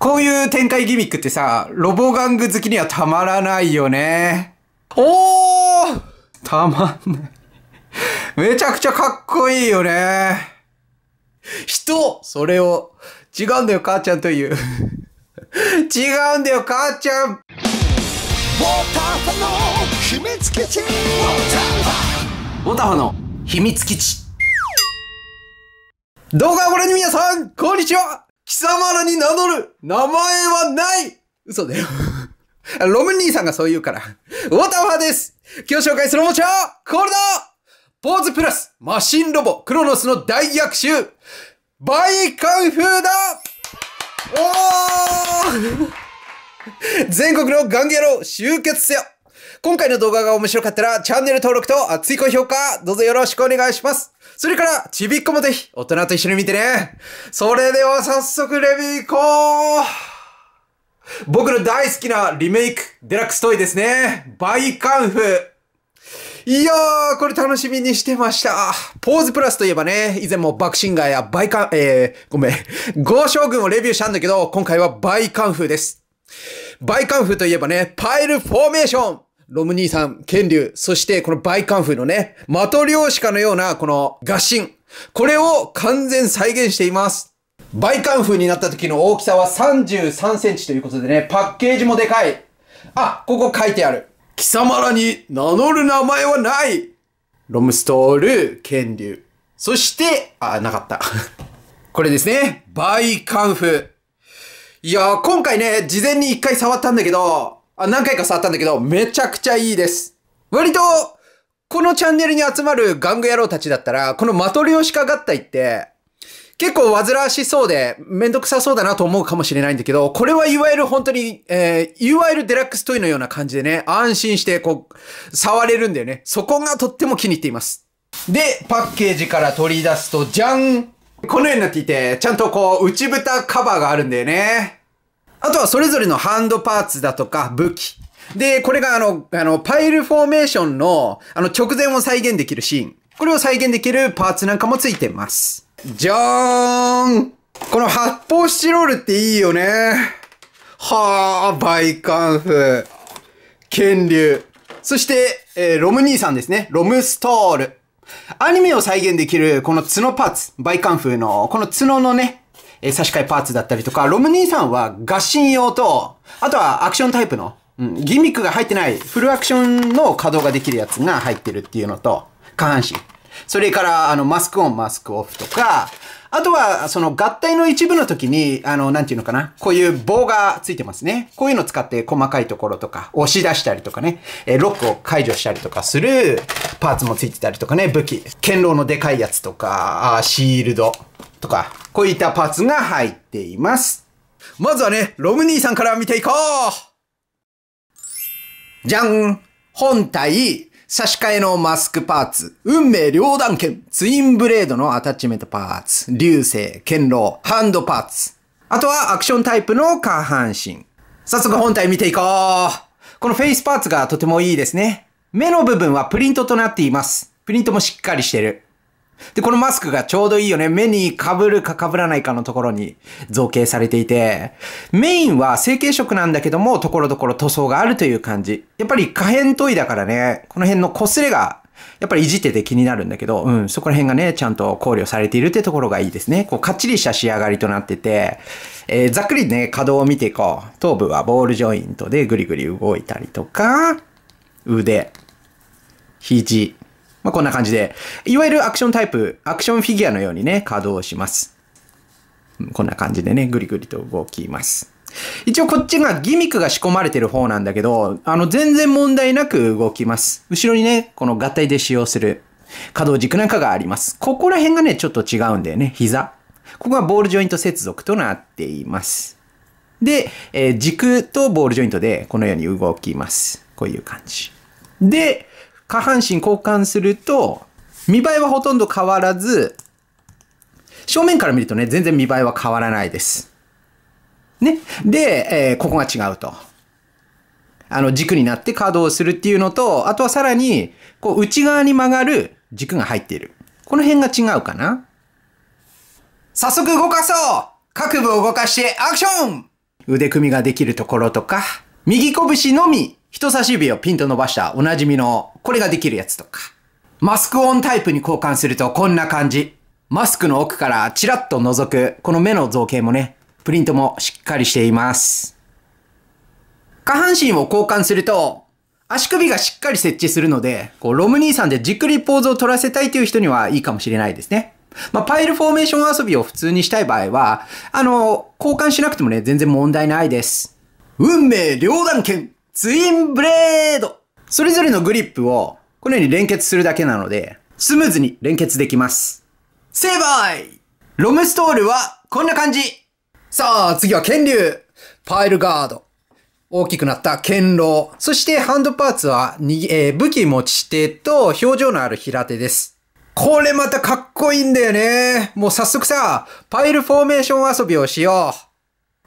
こういう展開ギミックってさ、ロボ玩具好きにはたまらないよね。おーたまんない。めちゃくちゃかっこいいよね。人それを、違うんだよ、母ちゃんという。違うんだよ、母ちゃんウォーターフの秘密基地ウォーターファの秘密基地動画をご覧の皆さん、こんにちは貴様らに名乗る名前はない嘘だよ。ロムニーさんがそう言うから。ウォーターファーです今日紹介するおもちゃはこれだポーズプラスマシンロボクロノスの大逆襲バイカンフーだおー 全国のガンゲロ集結せよ今回の動画が面白かったら、チャンネル登録と熱い高評価、どうぞよろしくお願いします。それから、ちびっこもぜひ、大人と一緒に見てね。それでは早速レビュー行こう僕の大好きなリメイク、デラックストイですね。バイカンフ。いやー、これ楽しみにしてました。ポーズプラスといえばね、以前も爆心ガやバイカン、えー、ごめん、豪将軍をレビューしたんだけど、今回はバイカンフです。バイカンフといえばね、パイルフォーメーションロム兄さん、ケンリュウ、そしてこのバイカンフーのね、マトリョーシカのようなこの合心。これを完全再現しています。バイカンフーになった時の大きさは33センチということでね、パッケージもでかい。あ、ここ書いてある。貴様らに名乗る名前はないロムストール、ケンリュウ。そして、あ、なかった。これですね。バイカンフー。いや今回ね、事前に一回触ったんだけど、あ、何回か触ったんだけど、めちゃくちゃいいです。割と、このチャンネルに集まる玩具野郎たちだったら、このマトリオシカ合体って、結構煩わしそうで、めんどくさそうだなと思うかもしれないんだけど、これはいわゆる本当に、えー、いわゆるデラックストイのような感じでね、安心して、こう、触れるんだよね。そこがとっても気に入っています。で、パッケージから取り出すと、じゃんこのようになっていて、ちゃんとこう、内蓋カバーがあるんだよね。あとはそれぞれのハンドパーツだとか武器。で、これがあの、あの、パイルフォーメーションの、あの、直前を再現できるシーン。これを再現できるパーツなんかもついてます。じゃーんこの発泡スチロールっていいよね。はあ、バカンフ。剣流。そして、えー、ロム兄さんですね。ロムストール。アニメを再現できるこの角パーツ、バイカンフーのこの角のね、え差し替えパーツだったりとか、ロム兄さんは合心用と、あとはアクションタイプの、うん、ギミックが入ってないフルアクションの稼働ができるやつが入ってるっていうのと、下半身。それから、あの、マスクオン、マスクオフとか、あとは、その合体の一部の時に、あの、なんていうのかな。こういう棒がついてますね。こういうのを使って細かいところとか、押し出したりとかね、えロックを解除したりとかするパーツもついてたりとかね、武器。剣牢のでかいやつとか、あシールド。とか、こういったパーツが入っています。まずはね、ロムニーさんから見ていこうじゃん本体、差し替えのマスクパーツ、運命両断剣、ツインブレードのアタッチメントパーツ、流星、剣狼、ハンドパーツ。あとはアクションタイプの下半身。早速本体見ていこうこのフェイスパーツがとてもいいですね。目の部分はプリントとなっています。プリントもしっかりしてる。で、このマスクがちょうどいいよね。目に被るか被らないかのところに造形されていて、メインは成型色なんだけども、ところどころ塗装があるという感じ。やっぱり可変問いだからね、この辺の擦れが、やっぱりいじってて気になるんだけど、うん、そこら辺がね、ちゃんと考慮されているってところがいいですね。こう、かっちりした仕上がりとなってて、えー、ざっくりね、可動を見ていこう。頭部はボールジョイントでぐりぐり動いたりとか、腕、肘、まあ、こんな感じで、いわゆるアクションタイプ、アクションフィギュアのようにね、稼働します。こんな感じでね、ぐりぐりと動きます。一応こっちがギミックが仕込まれてる方なんだけど、あの全然問題なく動きます。後ろにね、この合体で使用する可動軸なんかがあります。ここら辺がね、ちょっと違うんだよね。膝。ここがボールジョイント接続となっています。で、えー、軸とボールジョイントでこのように動きます。こういう感じ。で、下半身交換すると、見栄えはほとんど変わらず、正面から見るとね、全然見栄えは変わらないです。ね。で、えー、ここが違うと。あの、軸になって稼働するっていうのと、あとはさらに、こう、内側に曲がる軸が入っている。この辺が違うかな。早速動かそう各部を動かしてアクション腕組みができるところとか、右拳のみ人差し指をピンと伸ばしたおなじみのこれができるやつとか。マスクオンタイプに交換するとこんな感じ。マスクの奥からチラッと覗くこの目の造形もね、プリントもしっかりしています。下半身を交換すると足首がしっかり設置するので、こうロム兄さんでじっくりポーズを取らせたいという人にはいいかもしれないですね。まあ、パイルフォーメーション遊びを普通にしたい場合は、あの、交換しなくてもね、全然問題ないです。運命両断剣ツインブレードそれぞれのグリップをこのように連結するだけなので、スムーズに連結できます。セバイロムストールはこんな感じさあ、次は剣流パイルガード大きくなった剣牢。そしてハンドパーツは、えー、武器持ち手と表情のある平手です。これまたかっこいいんだよね。もう早速さ、パイルフォーメーション遊びをしよう。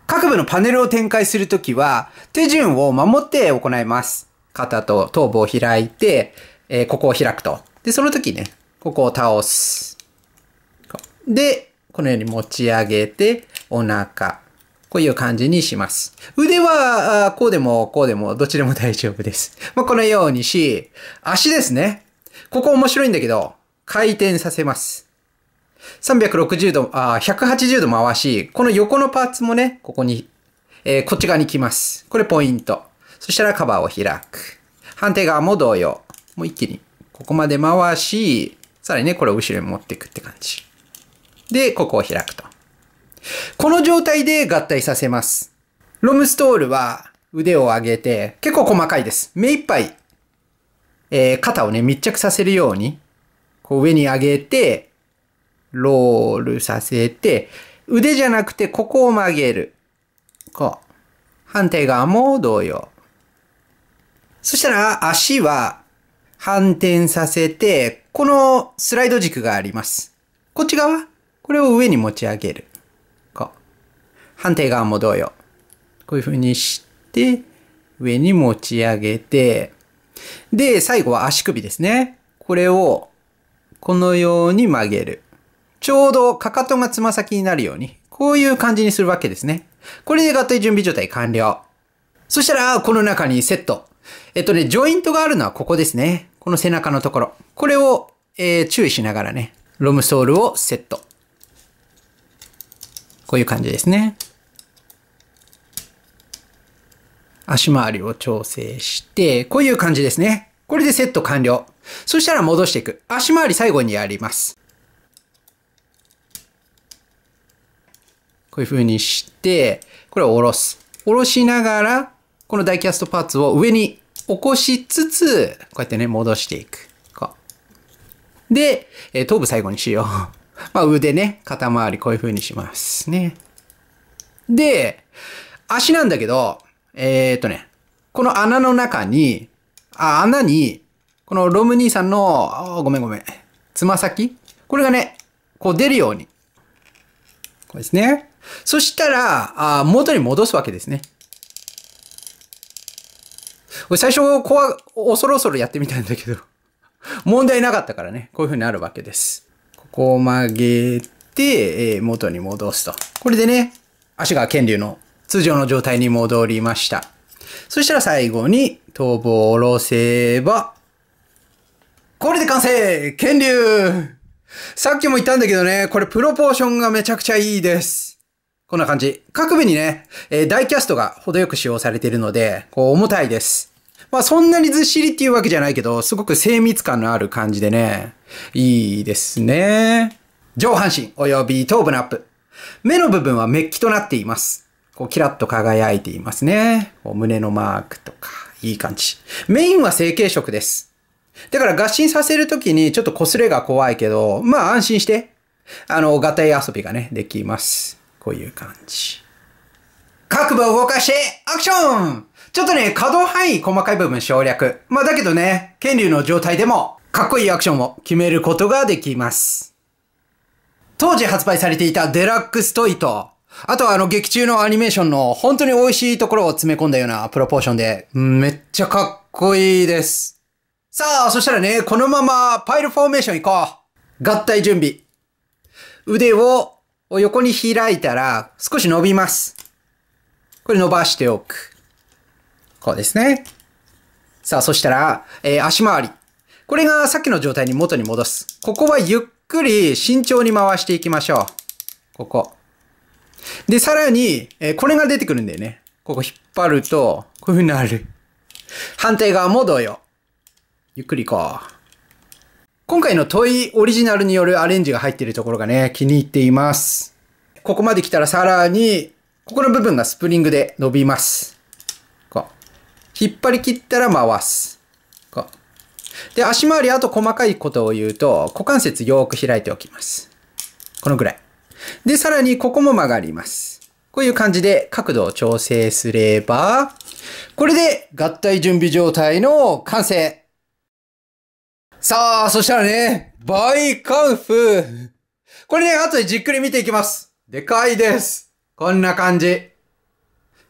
各部のパネルを展開するときは、手順を守って行います。肩と頭部を開いて、えー、ここを開くと。で、その時ね、ここを倒す。で、このように持ち上げて、お腹。こういう感じにします。腕は、こうでも、こうでも、どっちでも大丈夫です。まあ、このようにし、足ですね。ここ面白いんだけど、回転させます。360度、あ180度回し、この横のパーツもね、ここに、えー、こっち側に来ます。これポイント。そしたらカバーを開く。反対側も同様。もう一気に、ここまで回し、さらにね、これを後ろに持っていくって感じ。で、ここを開くと。この状態で合体させます。ロムストールは腕を上げて、結構細かいです。目いっぱい、えー、肩をね、密着させるように、こう上に上げて、ロールさせて、腕じゃなくてここを曲げる。こう。反対側も同様。そしたら足は反転させて、このスライド軸があります。こっち側これを上に持ち上げる。こう。反対側も同様。こういう風にして、上に持ち上げて、で、最後は足首ですね。これを、このように曲げる。ちょうどかかとがつま先になるように、こういう感じにするわけですね。これで合体準備状態完了。そしたら、この中にセット。えっとね、ジョイントがあるのはここですね。この背中のところ。これを、えー、注意しながらね、ロムソールをセット。こういう感じですね。足回りを調整して、こういう感じですね。これでセット完了。そしたら戻していく。足回り最後にやります。こういう風にして、これを下ろす。下ろしながら、このダイキャストパーツを上に起こしつつ、こうやってね、戻していく。こう。で、え頭部最後にしよう。まあ腕ね、肩周りこういう風にしますね。で、足なんだけど、えー、っとね、この穴の中に、あ、穴に、このロム兄さんの、ごめんごめん、つま先これがね、こう出るように。こうですね。そしたら、あ元に戻すわけですね。最初、怖、恐ろ恐ろやってみたんだけど、問題なかったからね、こういう風になるわけです。ここを曲げて、え元に戻すと。これでね、足が剣竜の通常の状態に戻りました。そしたら最後に、頭部を下ろせば、これで完成剣竜さっきも言ったんだけどね、これプロポーションがめちゃくちゃいいです。こんな感じ。各部にね、えー、イキャストが程よく使用されているので、こう重たいです。まあそんなにずっしりっていうわけじゃないけど、すごく精密感のある感じでね、いいですね。上半身及び頭部のアップ。目の部分はメッキとなっています。こうキラッと輝いていますね。こう胸のマークとか、いい感じ。メインは成形色です。だから合心させるときにちょっと擦れが怖いけど、まあ安心して、あの、合体遊びがね、できます。こういう感じ。各部を動かして、アクションちょっとね、可動範囲細かい部分省略。まあだけどね、権竜の状態でも、かっこいいアクションを決めることができます。当時発売されていたデラックストイと、あとはあの劇中のアニメーションの本当に美味しいところを詰め込んだようなプロポーションで、めっちゃかっこいいです。さあ、そしたらね、このままパイルフォーメーション行こう。合体準備。腕をを横に開いたら少し伸びます。これ伸ばしておく。こうですね。さあ、そしたら、えー、足回り。これがさっきの状態に元に戻す。ここはゆっくり慎重に回していきましょう。ここ。で、さらに、えー、これが出てくるんだよね。ここ引っ張ると、こういう風になる。反対側も同様。ゆっくりこう。今回の問いオリジナルによるアレンジが入っているところがね、気に入っています。ここまで来たらさらに、ここの部分がスプリングで伸びます。こう。引っ張り切ったら回す。こう。で、足回りあと細かいことを言うと、股関節よく開いておきます。このぐらい。で、さらにここも曲がります。こういう感じで角度を調整すれば、これで合体準備状態の完成さあ、そしたらね、バイカンフ。これね、後でじっくり見ていきます。でかいです。こんな感じ。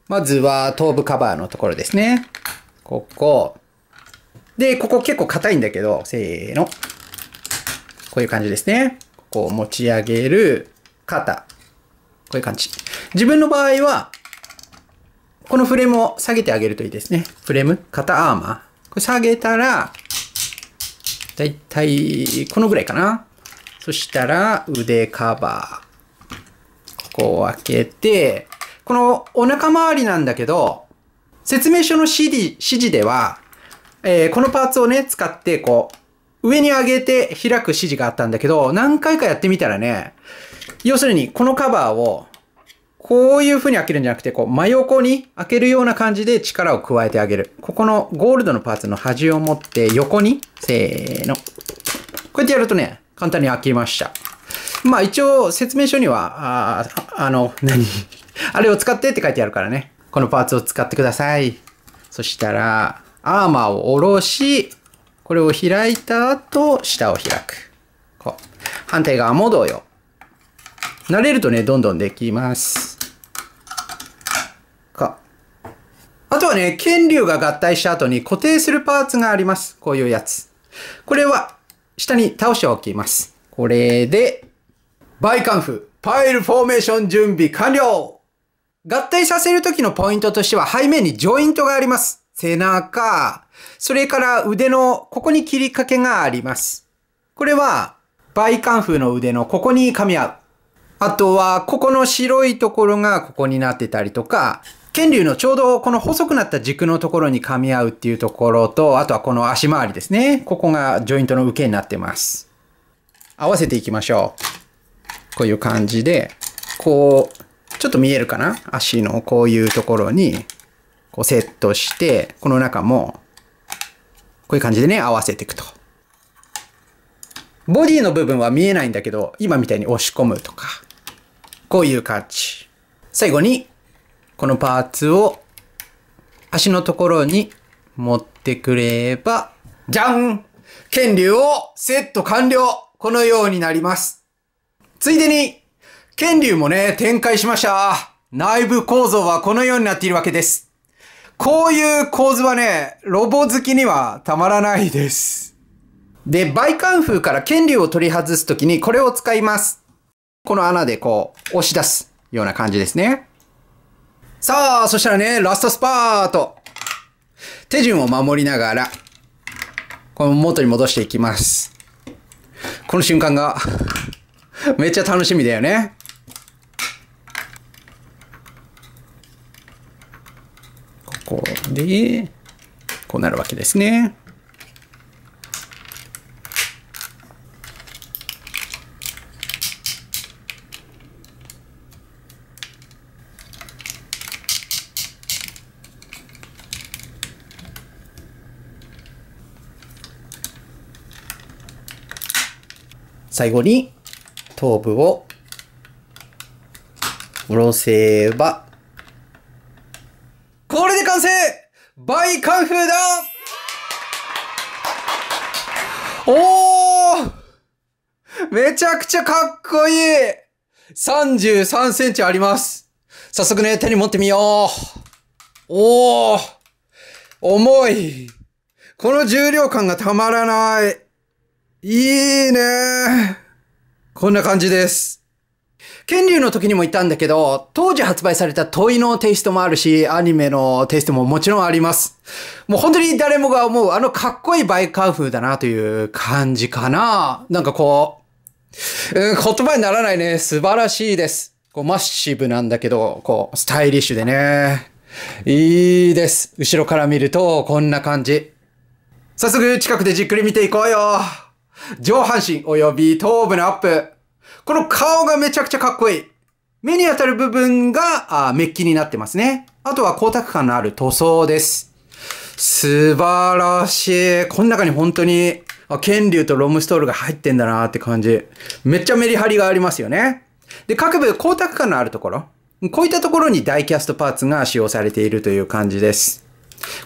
まずは、頭部カバーのところですね。ここ。で、ここ結構硬いんだけど、せーの。こういう感じですね。ここを持ち上げる、肩。こういう感じ。自分の場合は、このフレームを下げてあげるといいですね。フレーム肩アーマー。これ下げたら、だいたい、このぐらいかな。そしたら、腕カバー。ここを開けて、このお腹周りなんだけど、説明書の指示では、えー、このパーツをね、使って、こう、上に上げて開く指示があったんだけど、何回かやってみたらね、要するに、このカバーをこういう風に開けるんじゃなくて、こう、真横に開けるような感じで力を加えてあげる。ここのゴールドのパーツの端を持って横に、せーの。こうやってやるとね、簡単に開きました。まあ一応説明書には、あ、あの、何 あれを使ってって書いてあるからね。このパーツを使ってください。そしたら、アーマーを下ろし、これを開いた後、下を開く。こう。反対側も同様。慣れるとね、どんどんできます。あとはね、剣竜が合体した後に固定するパーツがあります。こういうやつ。これは、下に倒しておきます。これで、バイカンフ、パイルフォーメーション準備完了合体させる時のポイントとしては、背面にジョイントがあります。背中、それから腕の、ここに切りかけがあります。これは、バイカンフの腕のここに噛み合う。あとは、ここの白いところがここになってたりとか、剣竜のちょうどこの細くなった軸のところに噛み合うっていうところと、あとはこの足回りですね。ここがジョイントの受けになってます。合わせていきましょう。こういう感じで、こう、ちょっと見えるかな足のこういうところに、こうセットして、この中も、こういう感じでね、合わせていくと。ボディの部分は見えないんだけど、今みたいに押し込むとか、こういう感じ。最後にこのパーツを足のところに持ってくれば、じゃん権流をセット完了このようになります。ついでに、権流もね、展開しました。内部構造はこのようになっているわけです。こういう構図はね、ロボ好きにはたまらないです。で、倍管風から権利を取り外すときにこれを使います。この穴でこう押し出すような感じですね。さあ、そしたらね、ラストスパート。手順を守りながら、この元に戻していきます。この瞬間がめっちゃ楽しみだよね。ここで、こうなるわけですね。最後に頭部を下ろせば、これで完成バイカンフーだおーめちゃくちゃかっこいい !33 センチあります早速ね、手に持ってみようおー重いこの重量感がたまらないいいねこんな感じです。剣竜の時にも言ったんだけど、当時発売された問いのテイストもあるし、アニメのテイストももちろんあります。もう本当に誰もが思う、あのかっこいいバイカー風だなという感じかな。なんかこう、うん、言葉にならないね。素晴らしいです。こうマッシブなんだけど、こう、スタイリッシュでね。いいです。後ろから見ると、こんな感じ。早速、近くでじっくり見ていこうよ。上半身及び頭部のアップ。この顔がめちゃくちゃかっこいい。目に当たる部分があメッキになってますね。あとは光沢感のある塗装です。素晴らしい。この中に本当に、あ、剣竜とロムストールが入ってんだなって感じ。めっちゃメリハリがありますよね。で、各部光沢感のあるところ。こういったところにダイキャストパーツが使用されているという感じです。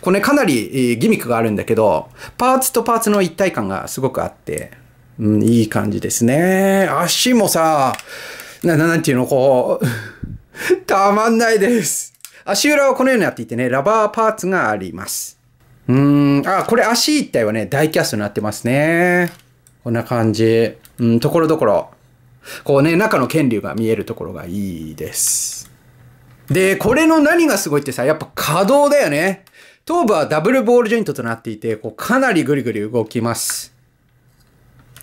これ、ね、かなりギミックがあるんだけど、パーツとパーツの一体感がすごくあって、うん、いい感じですね。足もさ、な、なんていうの、こう、たまんないです。足裏はこのようになっていてね、ラバーパーツがあります。うーん、あ、これ足一体はね、大キャストになってますね。こんな感じ。うん、ところどころ。こうね、中の権利が見えるところがいいです。で、これの何がすごいってさ、やっぱ可動だよね。頭部はダブルボールジョイントとなっていて、こうかなりぐりぐり動きます。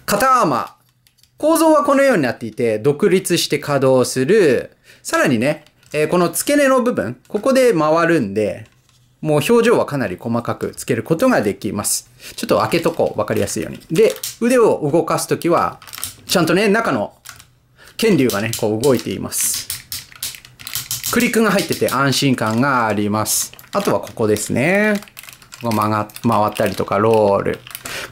肩アーマー。構造はこのようになっていて、独立して稼働する。さらにね、えー、この付け根の部分、ここで回るんで、もう表情はかなり細かくつけることができます。ちょっと開けとこう。わかりやすいように。で、腕を動かすときは、ちゃんとね、中の剣竜がね、こう動いています。クリックが入ってて安心感があります。あとはここですね。ここ曲が、回ったりとか、ロール。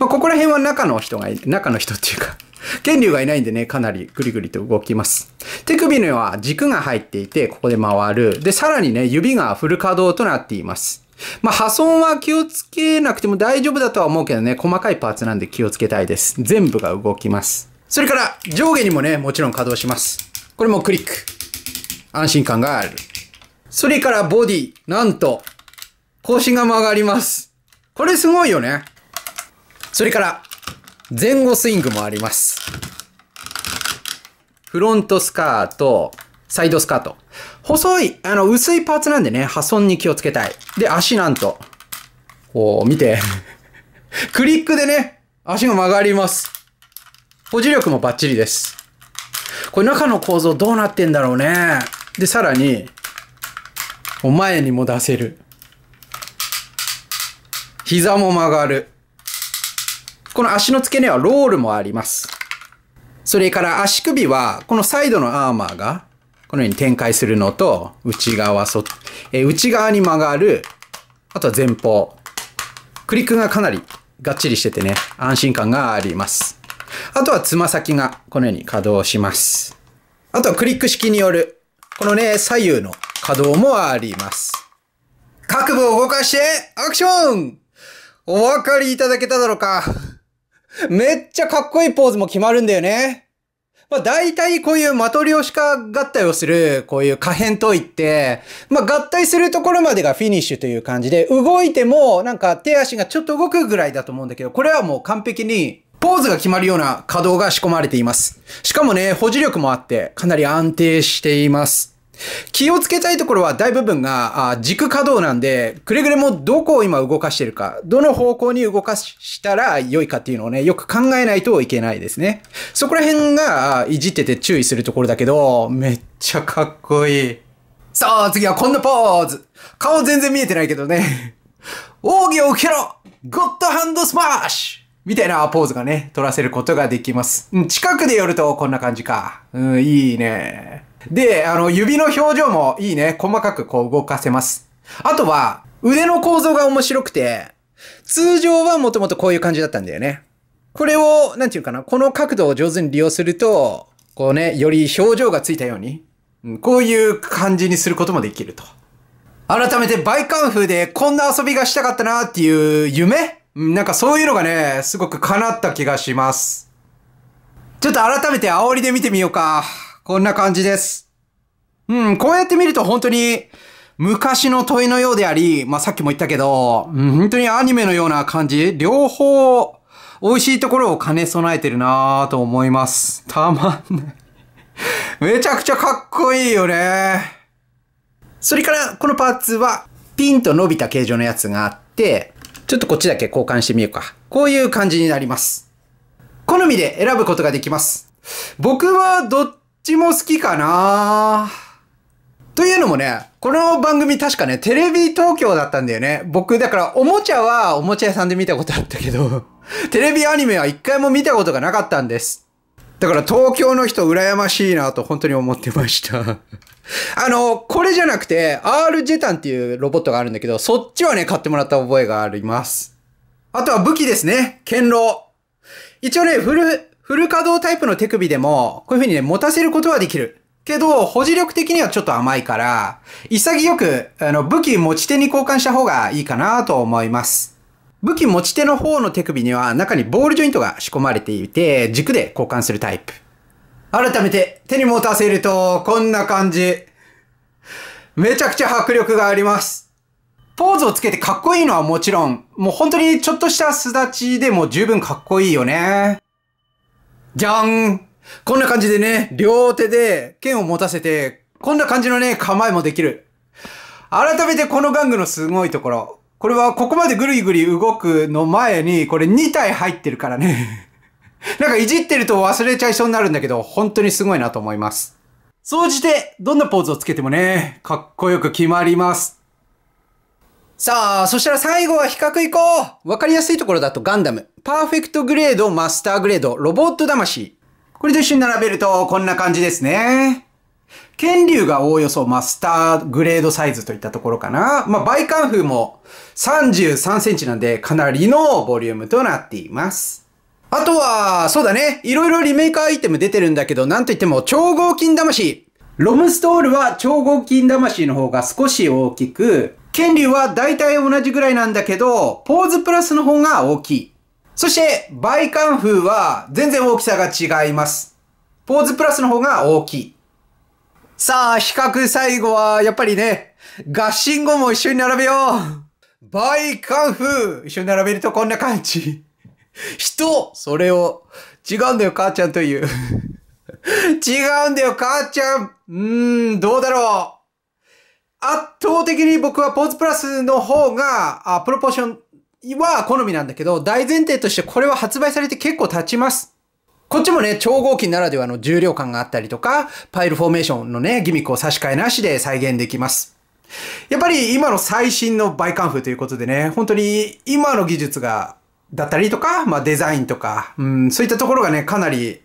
まあ、ここら辺は中の人が、中の人っていうか権竜 がいないんでね、かなりぐりぐりと動きます。手首には軸が入っていて、ここで回る。で、さらにね、指がフル稼働となっています。まあ、破損は気をつけなくても大丈夫だとは思うけどね、細かいパーツなんで気をつけたいです。全部が動きます。それから、上下にもね、もちろん稼働します。これもクリック。安心感がある。それからボディ。なんと、腰が曲がります。これすごいよね。それから、前後スイングもあります。フロントスカート、サイドスカート。細い、あの、薄いパーツなんでね、破損に気をつけたい。で、足なんと。おー、見て。クリックでね、足が曲がります。保持力もバッチリです。これ中の構造どうなってんだろうね。で、さらに、お前にも出せる。膝も曲がる。この足の付け根はロールもあります。それから足首は、このサイドのアーマーが、このように展開するのと、内側、そ、え内側に曲がる、あとは前方。クリックがかなりがっちりしててね、安心感があります。あとはつま先がこのように稼働します。あとはクリック式による、このね、左右の稼働もあります。各部を動かして、アクションお分かりいただけただろうか。めっちゃかっこいいポーズも決まるんだよね。まあ大体こういうマトリオシカ合体をする、こういう可変といって、まあ合体するところまでがフィニッシュという感じで、動いてもなんか手足がちょっと動くぐらいだと思うんだけど、これはもう完璧にポーズが決まるような可動が仕込まれています。しかもね、保持力もあってかなり安定しています。気をつけたいところは大部分が軸稼働なんで、くれぐれもどこを今動かしてるか、どの方向に動かしたら良いかっていうのをね、よく考えないといけないですね。そこら辺がいじってて注意するところだけど、めっちゃかっこいい。さあ、次はこんなポーズ顔全然見えてないけどね。奥義を受けろゴッドハンドスマッシュみたいなポーズがね、取らせることができます。うん、近くで寄るとこんな感じか。うん、いいね。で、あの、指の表情もいいね。細かくこう動かせます。あとは、腕の構造が面白くて、通常はもともとこういう感じだったんだよね。これを、なんていうかな、この角度を上手に利用すると、こうね、より表情がついたように、こういう感じにすることもできると。改めて、バイカンフーでこんな遊びがしたかったなっていう夢なんかそういうのがね、すごく叶った気がします。ちょっと改めて煽りで見てみようか。こんな感じです。うん、こうやって見ると本当に昔の問いのようであり、まあ、さっきも言ったけど、うん、本当にアニメのような感じ、両方美味しいところを兼ね備えてるなぁと思います。たまんないめちゃくちゃかっこいいよね。それからこのパーツはピンと伸びた形状のやつがあって、ちょっとこっちだけ交換してみようか。こういう感じになります。好みで選ぶことができます。僕はどっちも好きかなというのもね、この番組確かね、テレビ東京だったんだよね。僕、だからおもちゃはおもちゃ屋さんで見たことあったけど、テレビアニメは一回も見たことがなかったんです。だから東京の人羨ましいなと本当に思ってました あの、これじゃなくて、R ジェタンっていうロボットがあるんだけど、そっちはね、買ってもらった覚えがあります。あとは武器ですね。剣牢。一応ね、フル、フル稼働タイプの手首でも、こういう風にね、持たせることはできる。けど、保持力的にはちょっと甘いから、潔く、あの、武器持ち手に交換した方がいいかなと思います。武器持ち手の方の手首には中にボールジョイントが仕込まれていて、軸で交換するタイプ。改めて手に持たせると、こんな感じ。めちゃくちゃ迫力があります。ポーズをつけてかっこいいのはもちろん、もう本当にちょっとしたすだちでも十分かっこいいよね。じゃんこんな感じでね、両手で剣を持たせて、こんな感じのね、構えもできる。改めてこの玩具のすごいところ。これはここまでぐりぐり動くの前に、これ2体入ってるからね。なんかいじってると忘れちゃいそうになるんだけど、本当にすごいなと思います。総じて、どんなポーズをつけてもね、かっこよく決まります。さあ、そしたら最後は比較いこうわかりやすいところだとガンダム。パーフェクトグレード、マスターグレード、ロボット魂。これと一緒に並べるとこんな感じですね。剣竜がおおよそマスターグレードサイズといったところかな。まあ、バイカンフも33センチなんでかなりのボリュームとなっています。あとは、そうだね。いろいろリメイクアイテム出てるんだけど、なんといっても超合金魂。ロムストールは超合金魂の方が少し大きく、権利は大体同じぐらいなんだけど、ポーズプラスの方が大きい。そして、倍感風は全然大きさが違います。ポーズプラスの方が大きい。さあ、比較最後は、やっぱりね、合心語も一緒に並べよう。倍感風一緒に並べるとこんな感じ。人それを、違うんだよ、母ちゃんという。違うんだよ、母ちゃんうーん、どうだろう圧倒的に僕はポーズプラスの方が、あプロポーションは好みなんだけど、大前提としてこれは発売されて結構経ちます。こっちもね、超合金ならではの重量感があったりとか、パイルフォーメーションのね、ギミックを差し替えなしで再現できます。やっぱり今の最新のバイカンフということでね、本当に今の技術が、だったりとか、まあデザインとか、うん、そういったところがね、かなり、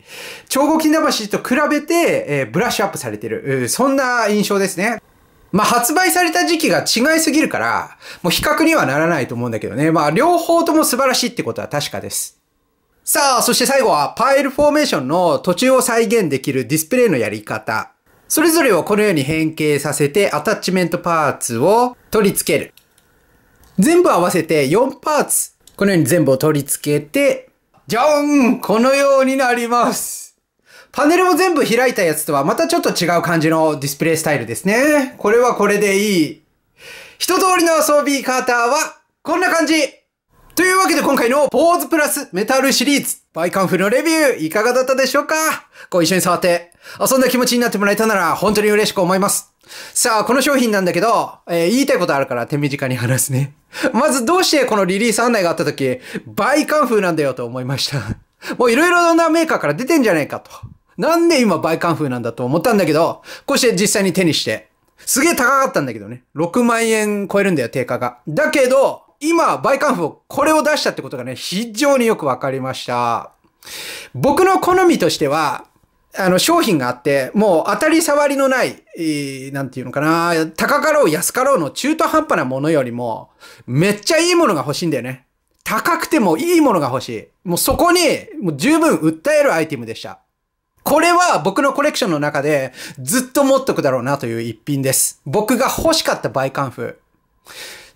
超合金魂と比べて、えー、ブラッシュアップされてる、そんな印象ですね。まあ、発売された時期が違いすぎるから、もう比較にはならないと思うんだけどね。まあ、両方とも素晴らしいってことは確かです。さあ、そして最後は、パイルフォーメーションの途中を再現できるディスプレイのやり方。それぞれをこのように変形させて、アタッチメントパーツを取り付ける。全部合わせて4パーツ。このように全部を取り付けて、じゃんこのようになります。パネルも全部開いたやつとはまたちょっと違う感じのディスプレイスタイルですね。これはこれでいい。一通りの装備カーターはこんな感じというわけで今回のポーズプラスメタルシリーズバイカンフのレビューいかがだったでしょうかご一緒に触って遊んだ気持ちになってもらえたなら本当に嬉しく思います。さあ、この商品なんだけど、えー、言いたいことあるから手短に話すね。まずどうしてこのリリース案内があった時、バイカンフなんだよと思いました。もういろいろなメーカーから出てんじゃねえかと。なんで今倍感ーなんだと思ったんだけど、こうして実際に手にして。すげえ高かったんだけどね。6万円超えるんだよ、定価が。だけど、今、倍感フを、これを出したってことがね、非常によくわかりました。僕の好みとしては、あの、商品があって、もう当たり障りのない、えー、なんていうのかな、高かろう安かろうの中途半端なものよりも、めっちゃいいものが欲しいんだよね。高くてもいいものが欲しい。もうそこに、もう十分訴えるアイテムでした。これは僕のコレクションの中でずっと持っとくだろうなという一品です。僕が欲しかったバイカンフ。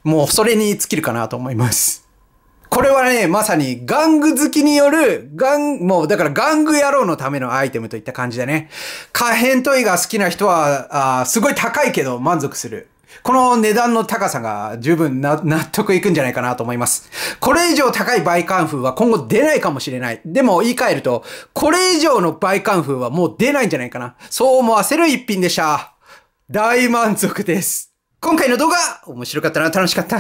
もうそれに尽きるかなと思います。これはね、まさに玩具好きによる、玩、もうだから玩具野郎のためのアイテムといった感じだね。可変トイが好きな人は、あすごい高いけど満足する。この値段の高さが十分な納得いくんじゃないかなと思います。これ以上高い倍感風は今後出ないかもしれない。でも言い換えると、これ以上の倍感風はもう出ないんじゃないかな。そう思わせる一品でした。大満足です。今回の動画、面白かったな、楽しかった。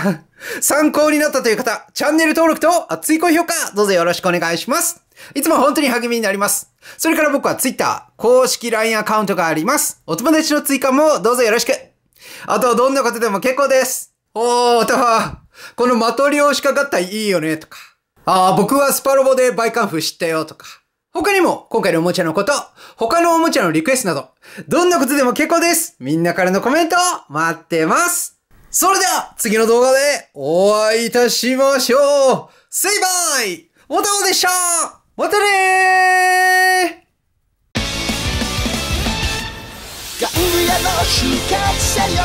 参考になったという方、チャンネル登録と熱い高評価、どうぞよろしくお願いします。いつも本当に励みになります。それから僕は Twitter、公式 LINE アカウントがあります。お友達の追加もどうぞよろしく。あとはどんなことでも結構です。おー、たは、このマトリを仕掛かったらいいよね、とか。ああ、僕はスパロボでバイカンフ知ったよ、とか。他にも、今回のおもちゃのこと、他のおもちゃのリクエストなど、どんなことでも結構です。みんなからのコメント、待ってます。それでは、次の動画でお会いいたしましょう。セイバイおたおでしたまたねー外野の死活せよ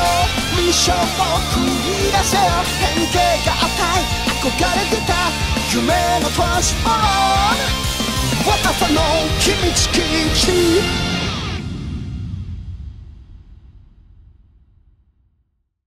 ミッションを繰り出せよ変形が与え憧れてた夢のトランスフォーム若さの君地